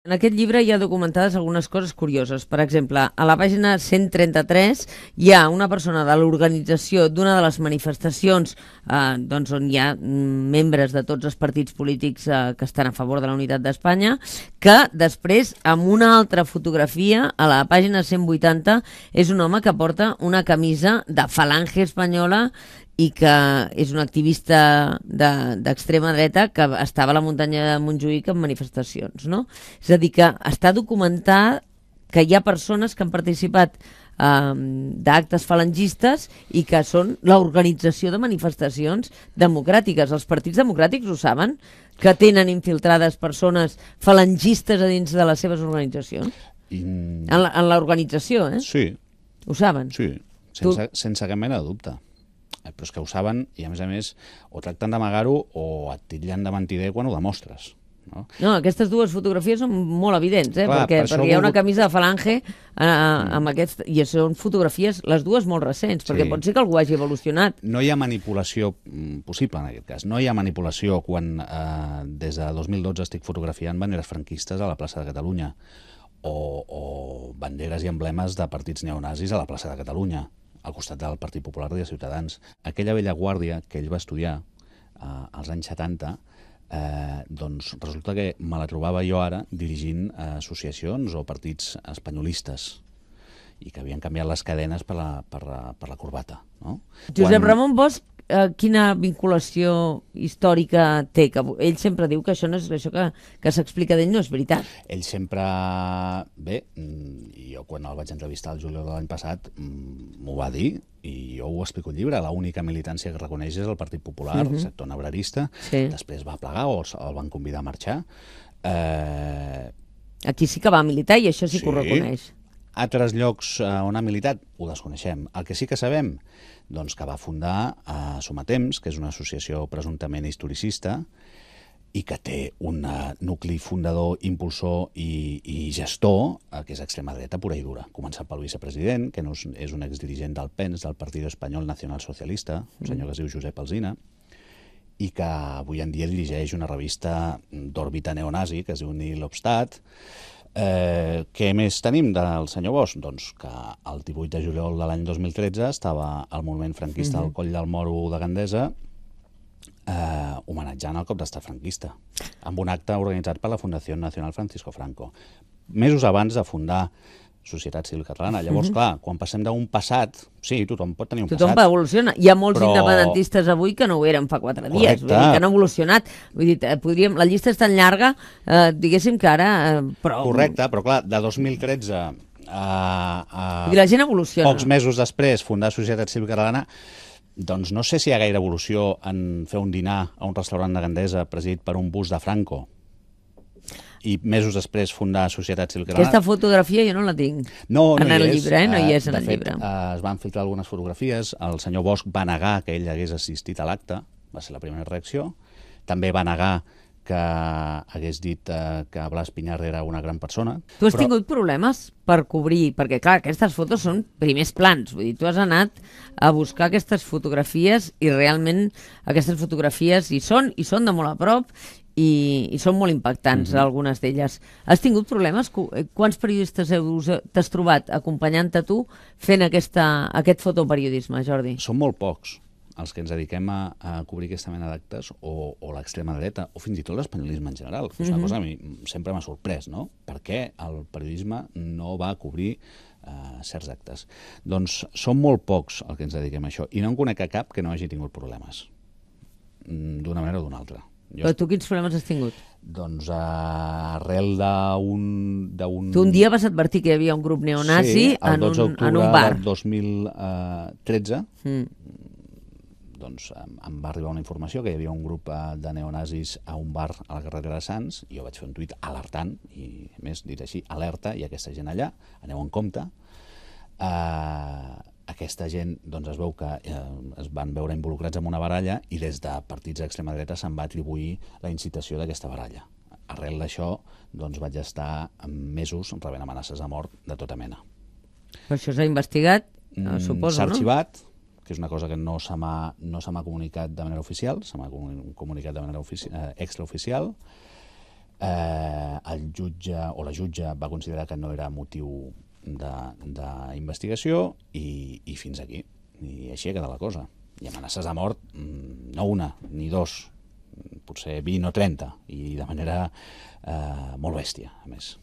En aquest llibre hi ha documentades algunes coses curioses. Per exemple, a la pàgina 133 hi ha una persona de l'organització d'una de les manifestacions eh, doncs on hi ha mm, membres de tots els partits polítics eh, que estan a favor de la unitat d'Espanya, que després, amb una altra fotografia, a la pàgina 180, és un home que porta una camisa de falange espanyola i que és un activista d'extrema de, dreta que estava a la muntanya de Montjuïc en manifestacions, no? És a dir, que està documentat que hi ha persones que han participat ehm, d'actes falangistes i que són l'organització de manifestacions democràtiques. Els partits democràtics ho saben, que tenen infiltrades persones falangistes a dins de les seves organitzacions. In... En l'organització, eh? Sí. Ho saben? Sí, sense, tu... sense cap mena de dubte. Eh, però és que ho saben i, a més a més, o tracten d'amagar-ho o et titllen de mentider quan ho demostres. No? no, aquestes dues fotografies són molt evidents, eh? Clar, perquè, per perquè hi ha una camisa de falange eh, mm. amb aquest, i són fotografies, les dues molt recents, perquè sí. pot ser que algú hagi evolucionat. No hi ha manipulació mm, possible en aquest cas, no hi ha manipulació quan eh, des de 2012 estic fotografiant banderes franquistes a la plaça de Catalunya o, o banderes i emblemes de partits neonazis a la plaça de Catalunya al costat del Partit Popular i de Ciutadans. Aquella vella guàrdia que ell va estudiar eh, als anys 70, eh, doncs resulta que me la trobava jo ara dirigint eh, associacions o partits espanyolistes i que havien canviat les cadenes per la, per la, per la corbata. No? Josep Quan... Ramon Bosch eh, quina vinculació històrica té? Que ell sempre diu que això no és això que, que s'explica d'ell, no és veritat. Ell sempre... Bé, mm, jo quan el vaig entrevistar el juliol de l'any passat mm, m'ho va dir i jo ho explico al llibre, l'única militància que reconeix és el Partit Popular, uh -huh. el mhm. sector nebrarista, sí. després va plegar o el van convidar a marxar. Eh... Aquí sí que va militar i això sí, sí que ho reconeix. Altres llocs eh, on ha militat, ho desconeixem. El que sí que sabem, doncs que va fundar a eh, Sumatems, que és una associació presumptament historicista, i que té un eh, nucli fundador, impulsor i, i gestor, que és extrema dreta pura i dura. Començant pel vicepresident, que no és, és un exdirigent del PENS, del Partit Espanyol Nacional Socialista, un senyor que es diu Josep Alzina, i que avui en dia dirigeix una revista d'òrbita neonazi, que es diu Nil Obstat, Eh, què més tenim del senyor Bosch? Doncs que el 18 de juliol de l'any 2013 estava al monument franquista mm -hmm. al mhm. Coll del Moro de Gandesa eh, homenatjant el cop d'estat franquista amb un acte organitzat per la Fundació Nacional Francisco Franco. Mesos abans de fundar societat civil catalana. Mhm. Llavors, mm -hmm. clar, quan passem d'un passat, sí, tothom pot tenir un tothom passat. Tothom evoluciona. Hi ha molts però... independentistes avui que no ho eren fa quatre dies, vull dir, que han evolucionat. Vull dir, eh, podríem... La llista és tan llarga, eh, diguéssim que ara... Eh, però... Correcte, però clar, de 2013 a, a... I la gent evoluciona. Pocs mesos després, fundar Societat Civil Catalana, doncs no sé si hi ha gaire evolució en fer un dinar a un restaurant de Gandesa presidit per un bus de Franco i mesos després fundar Societat Civil Catalana. Aquesta fotografia jo no la tinc. No, no en el és. llibre, eh? no hi eh, és de en el fet, llibre. Eh, es van filtrar algunes fotografies, el senyor Bosch va negar que ell hagués assistit a l'acte, va ser la primera reacció, també va negar que hagués dit eh, que Blas Pinyar era una gran persona. Tu has però... tingut problemes per cobrir, perquè clar, aquestes fotos són primers plans, vull dir, tu has anat a buscar aquestes fotografies i realment aquestes fotografies hi són, i són de molt a prop, i, i són molt impactants mm -hmm. algunes d'elles. Has tingut problemes? Eh, quants periodistes eh, t'has trobat acompanyant-te tu fent aquesta, aquest fotoperiodisme, Jordi? Són molt pocs els que ens dediquem a, a cobrir aquesta mena d'actes o, o l'extrema dreta o fins i tot l'espanyolisme en general. És una mhm. cosa que a mi sempre m'ha sorprès, no? Per què el periodisme no va cobrir eh, certs actes? Doncs són molt pocs els que ens dediquem a això i no en conec a cap que no hagi tingut problemes mm, d'una manera o d'una altra. Jo... Però tu quins problemes has tingut? Doncs uh, arrel d'un... Un... Tu un dia vas advertir que hi havia un grup neonazi sí, en, un, en un bar. el 2013, eh, mm. doncs em, em va arribar una informació que hi havia un grup uh, de neonazis a un bar a la carretera de Sants, i jo vaig fer un tuit alertant, i més dit així, alerta, i aquesta gent allà, aneu en compte. Uh, aquesta gent doncs, es veu que eh, es van veure involucrats en una baralla i des de partits d'extrema dreta se'n va atribuir la incitació d'aquesta baralla. Arrel d'això doncs, vaig estar mesos rebent amenaces de mort de tota mena. Però això s'ha investigat, eh, mm, suposo, S'ha arxivat, que és una cosa que no se m'ha no comunicat de manera oficial, se m'ha comunicat de manera ofici eh, extraoficial, eh, el jutge o la jutge va considerar que no era motiu d'investigació i, i fins aquí. I així ha quedat la cosa. I amenaces de mort, mm, no una, ni dos, potser 20 o 30, i de manera eh, molt bèstia, a més.